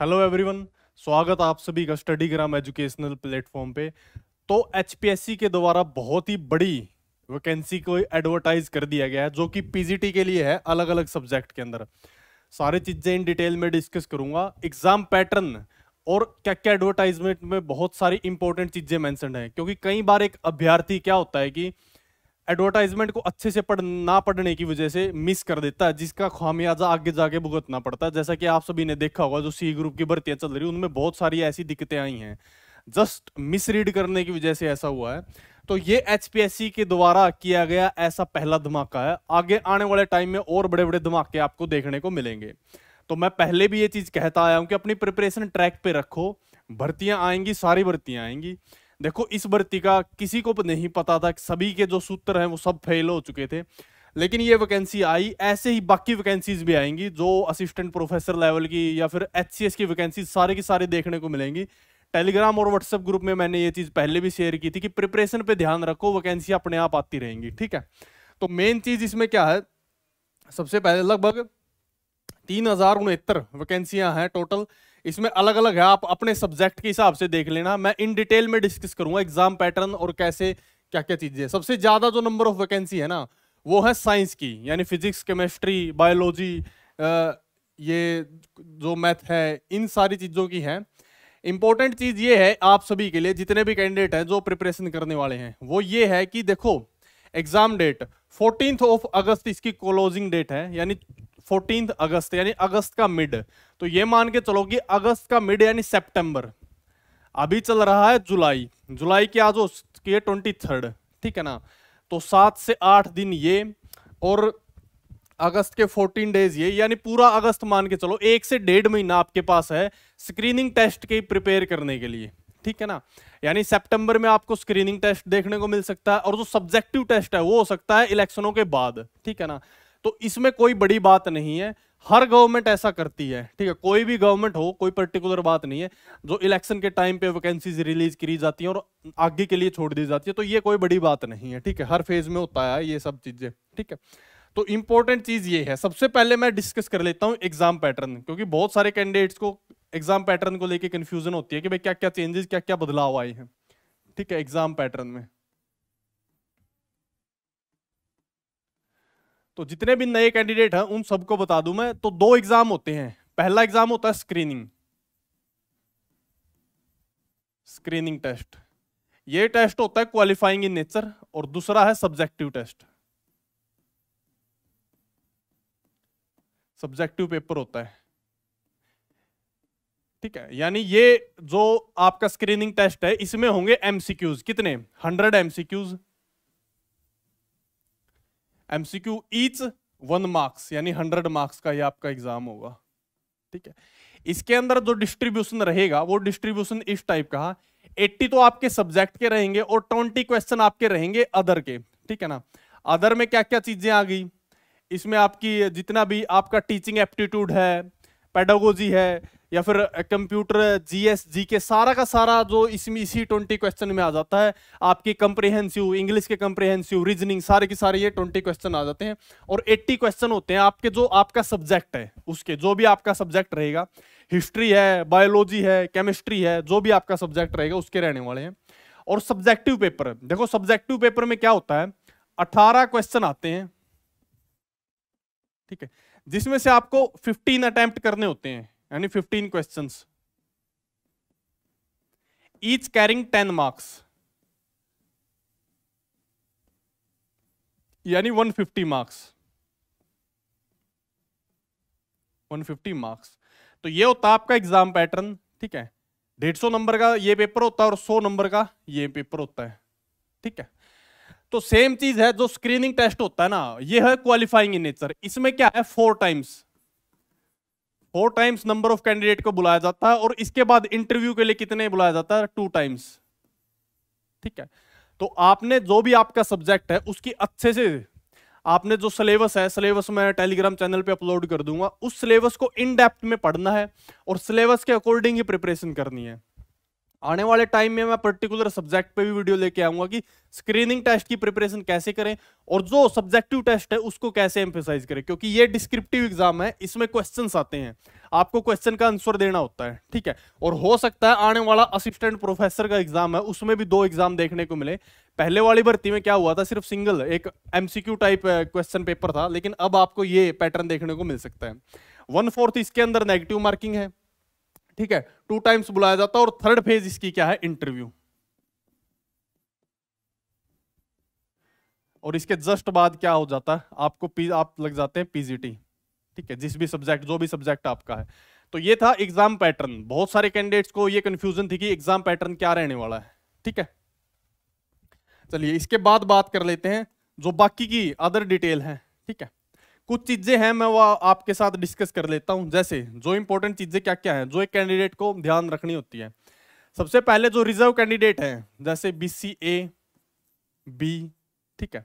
hello everyone स्वागत आप सभी का स्टडी ग्राम एजुकेशनल प्लेटफॉर्म पे तो एच के द्वारा बहुत ही बड़ी वैकेंसी को एडवर्टाइज कर दिया गया है जो कि पीजीटी के लिए है अलग अलग सब्जेक्ट के अंदर सारी चीज़ें इन डिटेल में डिस्कस करूंगा एग्जाम पैटर्न और क्या क्या एडवर्टाइजमेंट में बहुत सारी इंपॉर्टेंट चीज़ें मैंसन हैं क्योंकि कई बार एक अभ्यर्थी क्या होता है कि एडवर्टाइजमेंट को अच्छे से पढ़ ना पढ़ने की वजह से मिस कर देता है जिसका खामियाजा आगे जाके भुगतना पड़ता है जैसा कि आप सभी ने देखा होगा जो सी ग्रुप की भर्तियां चल रही उनमें बहुत सारी ऐसी दिक्कतें आई हैं जस्ट मिस रीड करने की वजह से ऐसा हुआ है तो ये एच के द्वारा किया गया ऐसा पहला धमाका है आगे आने वाले टाइम में और बड़े बड़े धमाके आपको देखने को मिलेंगे तो मैं पहले भी ये चीज़ कहता आया हूँ कि अपनी प्रिपरेशन ट्रैक पे रखो भर्तियाँ आएंगी सारी भर्तियाँ आएंगी देखो इस भर्ती का किसी को नहीं पता था सभी के जो सूत्र हैं वो सब फेल हो चुके थे लेकिन ये वैकेंसी आई ऐसे ही बाकी वैकेंसीज भी आएंगी जो असिस्टेंट प्रोफेसर लेवल की या फिर एच की वैकेंसी सारे की सारे देखने को मिलेंगी टेलीग्राम और व्हाट्सएप ग्रुप में मैंने ये चीज़ पहले भी शेयर की थी कि प्रिपरेशन पे ध्यान रखो वैकेंसी अपने आप आती रहेंगी ठीक है तो मेन चीज़ इसमें क्या है सबसे पहले लगभग तीन हज़ार उनहत्तर वैकेंसियाँ हैं टोटल इसमें अलग अलग है आप अपने सब्जेक्ट के हिसाब से देख लेना मैं इन डिटेल में डिस्कस करूंगा एग्जाम पैटर्न और कैसे क्या क्या चीज़ें सबसे ज़्यादा जो नंबर ऑफ वैकेंसी है ना वो है साइंस की यानी फिजिक्स केमिस्ट्री बायोलॉजी ये जो मैथ है इन सारी चीज़ों की है इंपॉर्टेंट चीज़ ये है आप सभी के लिए जितने भी कैंडिडेट हैं जो प्रिपरेशन करने वाले हैं वो ये है कि देखो exam date fourteen of August इसकी क्लोजिंग डेट है यानी फोर्टीन अगस्त यानी अगस्त का मिड तो ये मान के चलो कि अगस्त का मिड यानी सेप्टेम्बर अभी चल रहा है जुलाई जुलाई की आज की है ट्वेंटी थर्ड ठीक है ना तो सात से आठ दिन ये और अगस्त के फोर्टीन डेज ये यानी पूरा अगस्त मान के चलो एक से डेढ़ महीना आपके पास है स्क्रीनिंग टेस्ट के प्रिपेयर करने के लिए ठीक है ना यानी सितंबर में आपको स्क्रीनिंग टेस्ट देखने को मिल सकता है और जो सब्जेक्टिव टेस्ट है वो हो सकता है इलेक्शनों के बाद ठीक है ना तो इसमें कोई बड़ी बात नहीं है हर गवर्नमेंट ऐसा करती है ठीक है कोई भी गवर्नमेंट हो कोई पर्टिकुलर बात नहीं है जो इलेक्शन के टाइम पे वैकेंसीज रिलीज करी जाती हैं और आगे के लिए छोड़ दी जाती है तो ये कोई बड़ी बात नहीं है ठीक है हर फेज में होता है ये सब चीजें ठीक है तो इंपॉर्टेंट चीज ये है सबसे पहले मैं डिस्कस कर लेता हूँ एग्जाम पैटर्न क्योंकि बहुत सारे कैंडिडेट्स को एग्जाम पैटर्न को लेकर कंफ्यूजन होती है कि भाई क्या क्या चेंजेस क्या क्या बदलाव आए हैं ठीक है एग्जाम पैटर्न में तो जितने भी नए कैंडिडेट हैं उन सबको बता दूं मैं तो दो एग्जाम होते हैं पहला एग्जाम होता है स्क्रीनिंग स्क्रीनिंग टेस्ट ये टेस्ट होता है क्वालिफाइंग इन नेचर और दूसरा है सब्जेक्टिव टेस्ट सब्जेक्टिव पेपर होता है ठीक है यानी ये जो आपका स्क्रीनिंग टेस्ट है इसमें होंगे एमसीक्यूज कितने hundred MCQs Q each one marks यानी हंड्रेड मार्क्स का ही आपका एग्जाम होगा ठीक है इसके अंदर जो डिस्ट्रीब्यूशन रहेगा वो डिस्ट्रीब्यूशन इस टाइप का एट्टी तो आपके सब्जेक्ट के रहेंगे और ट्वेंटी क्वेश्चन आपके रहेंगे अदर के ठीक है ना अदर में क्या क्या चीजें आ गई इसमें आपकी जितना भी आपका टीचिंग एप्टीट्यूड है पेडागोजी है या फिर कंप्यूटर जी एस जी के सारा का सारा जो इसमें इसी ट्वेंटी क्वेश्चन में आ जाता है आपके कंप्रिहेंसिव इंग्लिश के कंप्रिहेंसिव रीजनिंग सारे के सारे ये ट्वेंटी क्वेश्चन आ जाते हैं और एट्टी क्वेश्चन होते हैं आपके जो आपका सब्जेक्ट है उसके जो भी आपका सब्जेक्ट रहेगा हिस्ट्री है बायोलॉजी है केमिस्ट्री है जो भी आपका सब्जेक्ट रहेगा उसके रहने वाले हैं और सब्जेक्टिव पेपर देखो सब्जेक्टिव पेपर में क्या होता है अठारह क्वेश्चन आते हैं ठीक है जिसमें से आपको फिफ्टीन अटैम्प्ट करने होते हैं यानी 15 क्वेश्चंस ईच कैरिंग 10 मार्क्स यानी 150 मार्क्स 150 मार्क्स तो ये होता आपका एग्जाम पैटर्न ठीक है डेढ़ सौ नंबर का ये पेपर होता है और सौ नंबर का ये पेपर होता है ठीक है तो सेम चीज है जो स्क्रीनिंग टेस्ट होता है ना ये है क्वालिफाइंग इन नेचर इसमें क्या है four times four times number of candidate को बुलाया जाता है और इसके बाद इंटरव्यू के लिए कितने बुलाया जाता है टू टाइम्स ठीक है तो आपने जो भी आपका सब्जेक्ट है उसकी अच्छे से आपने जो सिलेबस है सिलेबस मैं टेलीग्राम चैनल पे अपलोड कर दूंगा उस सिलेबस को इन डेप्थ में पढ़ना है और सिलेबस के अकॉर्डिंग ही प्रिपरेशन करनी है आने वाले टाइम में मैं पर्टिकुलर सब्जेक्ट पे भी वीडियो लेके आऊंगा कि स्क्रीनिंग टेस्ट की प्रिपरेशन कैसे करें और जो सब्जेक्टिव टेस्ट है उसको कैसे एम्फेसाइज करें क्योंकि ये डिस्क्रिप्टिव एग्जाम है इसमें क्वेश्चंस आते हैं आपको क्वेश्चन का आंसर देना होता है ठीक है और हो सकता है आने वाला असिस्टेंट प्रोफेसर का एग्जाम है उसमें भी दो एग्जाम देखने को मिले पहले वाली भर्ती में क्या हुआ था सिर्फ सिंगल एक एमसीक्यू टाइप क्वेश्चन पेपर था लेकिन अब आपको ये पैटर्न देखने को मिल सकता है वन फोर्थ इसके अंदर नेगेटिव मार्किंग है ठीक है टू टाइम्स बुलाया जाता है और थर्ड फेज इसकी क्या है इंटरव्यू और इसके जस्ट बाद क्या हो जाता है आपको पी, आप लग जाते हैं पीजीटी ठीक है जिस भी सब्जेक्ट जो भी सब्जेक्ट आपका है तो ये था एग्जाम पैटर्न बहुत सारे कैंडिडेट्स को ये कंफ्यूजन थी कि एग्जाम पैटर्न क्या रहने वाला है ठीक है चलिए इसके बाद बात कर लेते हैं जो बाकी की अदर डिटेल है ठीक है कुछ चीज़ें हैं मैं वो आपके साथ डिस्कस कर लेता हूं जैसे जो इंपॉर्टेंट चीज़ें क्या क्या हैं जो एक कैंडिडेट को ध्यान रखनी होती है सबसे पहले जो रिजर्व कैंडिडेट हैं जैसे बी सी ए बी ठीक है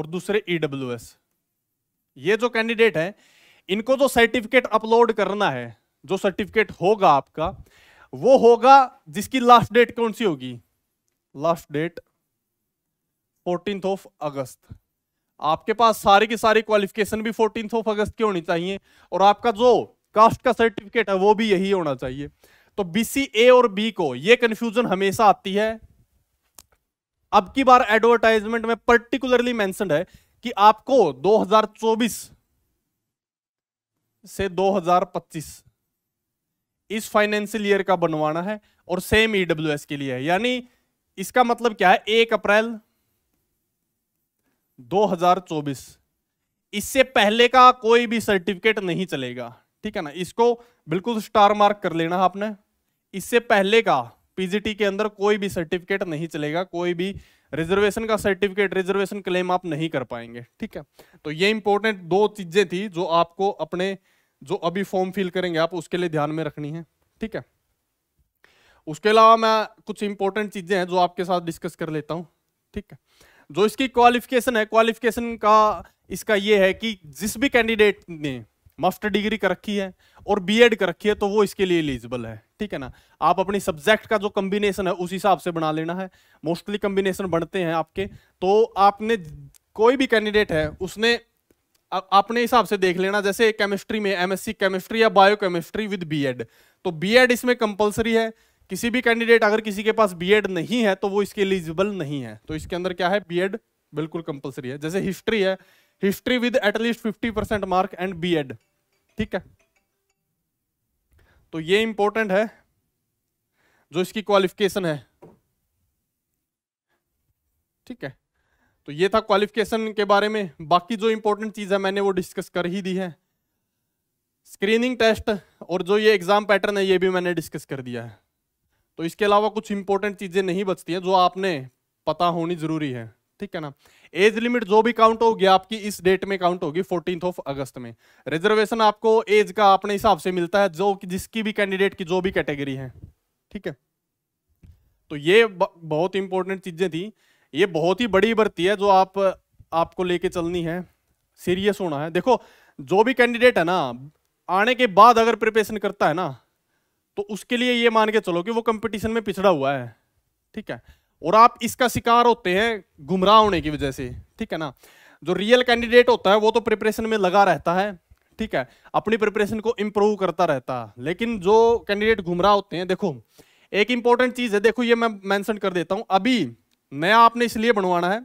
और दूसरे ई डब्ल्यू एस ये जो कैंडिडेट हैं इनको जो सर्टिफिकेट अपलोड करना है जो सर्टिफिकेट होगा आपका वो होगा जिसकी लास्ट डेट कौन सी होगी last date fourteen of August आपके पास सारी की सारी क्वालिफिकेशन भी फोर्टीन ऑफ अगस्त की होनी चाहिए और आपका जो कास्ट का सर्टिफिकेट है वो भी यही होना चाहिए तो बीसी ए और बी को ये कंफ्यूजन हमेशा आती है अब की बार एडवर्टाइजमेंट में पर्टिकुलरली मैं है कि आपको 2024 से 2025 इस फाइनेंशियल ईयर का बनवाना है और सेम ईडब्ल्यू e के लिए है यानी इसका मतलब क्या है एक अप्रैल 2024 इससे पहले का कोई भी सर्टिफिकेट नहीं चलेगा ठीक है ना इसको बिल्कुल स्टार मार्क कर लेना आपने इससे पहले का पीजीटी के अंदर कोई भी सर्टिफिकेट नहीं चलेगा कोई भी रिजर्वेशन का सर्टिफिकेट रिजर्वेशन क्लेम आप नहीं कर पाएंगे ठीक है तो ये इंपॉर्टेंट दो चीजें थी जो आपको अपने जो अभी फॉर्म फिल करेंगे आप उसके लिए ध्यान में रखनी है ठीक है उसके अलावा मैं कुछ इंपॉर्टेंट चीजें हैं जो आपके साथ डिस्कस कर लेता हूँ ठीक है जो इसकी क्वालिफिकेशन है क्वालिफिकेशन का इसका ये है कि जिस भी कैंडिडेट ने मास्टर डिग्री कर रखी है और बीएड कर रखी है तो वो इसके लिए एलिजिबल है ठीक है ना आप अपनी सब्जेक्ट का जो कम्बिनेशन है उस हिसाब से बना लेना है मोस्टली कम्बिनेशन बनते हैं आपके तो आपने कोई भी कैंडिडेट है उसने अपने हिसाब से देख लेना जैसे केमिस्ट्री में एमएससी केमिस्ट्री या बायो केमिस्ट्री विद बीएड तो बीएड इसमें कंपलसरी है किसी भी कैंडिडेट अगर किसी के पास बीएड नहीं है तो वो इसके एलिजिबल नहीं है तो इसके अंदर क्या है बीएड बिल्कुल कंपलसरी है जैसे हिस्ट्री है history with at least fifty percent mark and B ठीक है तो ये इंपॉर्टेंट है जो इसकी क्वालिफिकेशन है ठीक है तो ये था क्वालिफिकेशन के बारे में बाकी जो इंपॉर्टेंट चीज है मैंने वो डिस्कस कर ही दी है स्क्रीनिंग टेस्ट और जो ये एग्जाम पैटर्न है ये भी मैंने डिस्कस कर दिया है तो इसके अलावा कुछ इंपॉर्टेंट चीजें नहीं बचती हैं जो आपने पता होनी जरूरी है ठीक है ना एज लिमिट जो भी काउंट होगी आपकी इस डेट में काउंट होगी फोर्टीन ऑफ अगस्त में रिजर्वेशन आपको एज का अपने हिसाब से मिलता है जो जिसकी भी कैंडिडेट की जो भी कैटेगरी है ठीक है तो ये बहुत इंपॉर्टेंट चीजें थी ये बहुत ही बड़ी भर्ती है जो आप आपको लेके चलनी है सीरियस होना है देखो जो भी कैंडिडेट है ना आने के बाद अगर प्रिपरेशन करता है ना तो उसके लिए ये मान के चलो कि वो कंपटीशन में पिछड़ा हुआ है ठीक है और आप इसका शिकार होते हैं गुमराह होने की वजह से ठीक है ना जो रियल कैंडिडेट होता है वो तो प्रिपरेशन में लगा रहता है ठीक है अपनी प्रिपरेशन को इम्प्रूव करता रहता है लेकिन जो कैंडिडेट गुमराह होते हैं देखो एक इंपॉर्टेंट चीज है देखो ये मैं मैंशन कर देता हूं अभी नया आपने इसलिए बनवाना है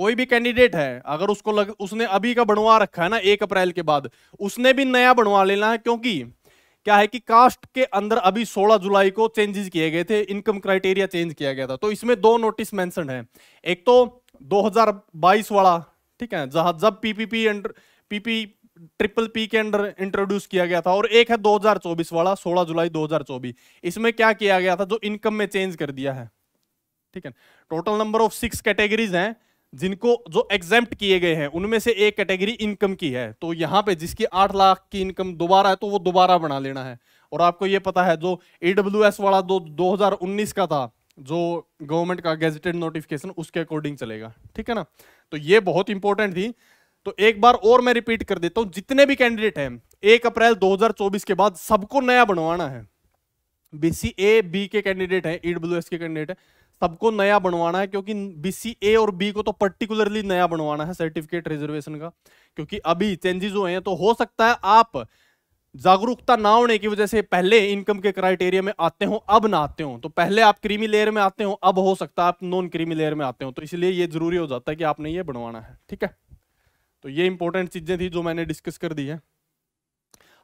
कोई भी कैंडिडेट है अगर उसको लग उसने अभी का बनवा रखा है ना एक अप्रैल के बाद उसने भी नया बनवा लेना है क्योंकि क्या है कि कास्ट के अंदर अभी 16 जुलाई को चेंजेस किए गए थे इनकम क्राइटेरिया चेंज किया गया था तो इसमें दो नोटिस मेंशन है एक तो 2022 वाला ठीक है जहां जब PPP under PP triple P के अंडर इंट्रोड्यूस किया गया था और एक है 2024 वाला 16 जुलाई 2024 इसमें क्या किया गया था जो इनकम में चेंज कर दिया है ठीक है total number of six categories हैं जिनको जो एग्जाम किए गए हैं उनमें से एक कैटेगरी इनकम की है तो यहाँ पे जिसकी आठ लाख की इनकम दोबारा है तो वो दोबारा बना लेना है और आपको ये पता है जो ई वाला दो 2019 का था जो गवर्नमेंट का गेजेटेड नोटिफिकेशन उसके अकॉर्डिंग चलेगा ठीक है ना तो ये बहुत इंपॉर्टेंट थी तो एक बार और मैं रिपीट कर देता हूँ जितने भी कैंडिडेट हैं एक अप्रैल 2024 के बाद सबको नया बनवाना है बीसी ए बी के कैंडिडेट हैं ईडब्ल्यू के कैंडिडेट है सबको नया बनवाना है क्योंकि बीसी ए और बी को तो पर्टिकुलरली नया बनवाना है सर्टिफिकेट रिजर्वेशन का क्योंकि अभी चेंजेस हुए हैं तो हो सकता है आप जागरूकता ना होने की वजह से पहले इनकम के क्राइटेरिया में आते हो अब ना आते हो तो पहले आप क्रीमी लेयर में आते हो अब हो सकता है आप नॉन क्रीमी लेयर में आते हो तो इसलिए ये जरूरी हो जाता है कि आपने ये बनवाना है ठीक है तो ये इंपॉर्टेंट चीजें थी जो मैंने डिस्कस कर दी है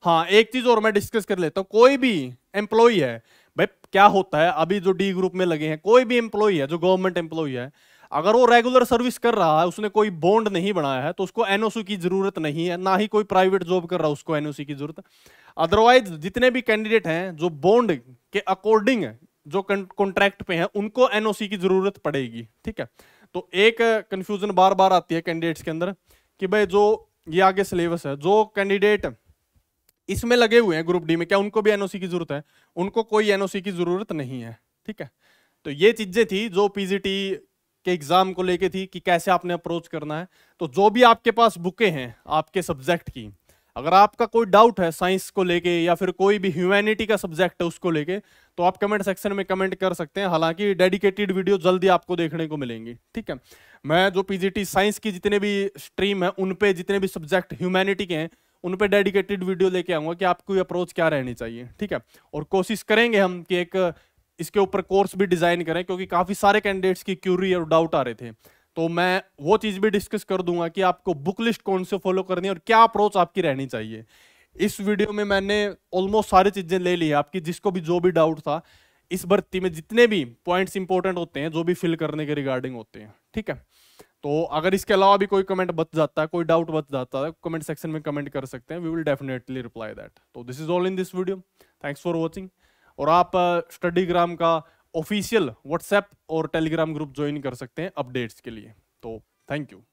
हाँ एक चीज और मैं डिस्कस कर लेता हूँ कोई भी एम्प्लॉय है भाई क्या होता है अभी जो डी ग्रुप में लगे हैं कोई भी एम्प्लॉई है जो गवर्नमेंट एम्प्लॉई है अगर वो रेगुलर सर्विस कर रहा है उसने कोई बॉन्ड नहीं बनाया है तो उसको एनओसी की जरूरत नहीं है ना ही कोई प्राइवेट जॉब कर रहा है उसको एनओसी की जरूरत अदरवाइज जितने भी कैंडिडेट हैं जो बॉन्ड के अकॉर्डिंग जो कॉन्ट्रैक्ट पे हैं उनको एनओसी की जरूरत पड़ेगी ठीक है तो एक कंफ्यूजन बार बार आती है कैंडिडेट्स के अंदर कि भाई जो ये आगे सिलेबस है जो कैंडिडेट इसमें लगे हुए हैं ग्रुप डी में क्या उनको भी एनओसी की जरूरत है उनको कोई एनओसी की जरूरत नहीं है ठीक है तो ये चीजें थी जो पीजीटी के एग्जाम को लेके थी कि कैसे आपने अप्रोच करना है तो जो भी आपके पास बुके हैं आपके सब्जेक्ट की अगर आपका कोई डाउट है साइंस को लेके या फिर कोई भी ह्यूमैनिटी का सब्जेक्ट है उसको लेके तो आप कमेंट सेक्शन में कमेंट कर सकते हैं हालांकि डेडिकेटेड वीडियो जल्दी आपको देखने को मिलेंगी ठीक है मैं जो पीजीटी साइंस की जितने भी स्ट्रीम है उन पे जितने भी सब्जेक्ट ह्यूमैनिटी के हैं उन पर डेडिकेटेड वीडियो लेके आऊँगा कि आपको अप्रोच क्या रहनी चाहिए ठीक है और कोशिश करेंगे हम कि एक इसके ऊपर कोर्स भी डिज़ाइन करें क्योंकि काफ़ी सारे कैंडिडेट्स की क्यूरी और डाउट आ रहे थे तो मैं वो चीज़ भी डिस्कस कर दूंगा कि आपको बुक लिस्ट कौन से फॉलो करनी है और क्या अप्रोच आपकी रहनी चाहिए इस वीडियो में मैंने ऑलमोस्ट सारी चीज़ें ले ली है आपकी जिसको भी जो भी डाउट था इस भर्ती में जितने भी पॉइंट्स इंपॉर्टेंट होते हैं जो भी फिल करने के रिगार्डिंग होते हैं ठीक है तो अगर इसके अलावा भी कोई कमेंट बच जाता है कोई डाउट बच जाता है कमेंट सेक्शन में कमेंट कर सकते हैं we will definitely reply that तो this is all in this video thanks for watching और आप स्टडीग्राम का ऑफिशियल व्हाट्सएप और टेलीग्राम ग्रुप ज्वाइन कर सकते हैं अपडेट्स के लिए तो थैंक यू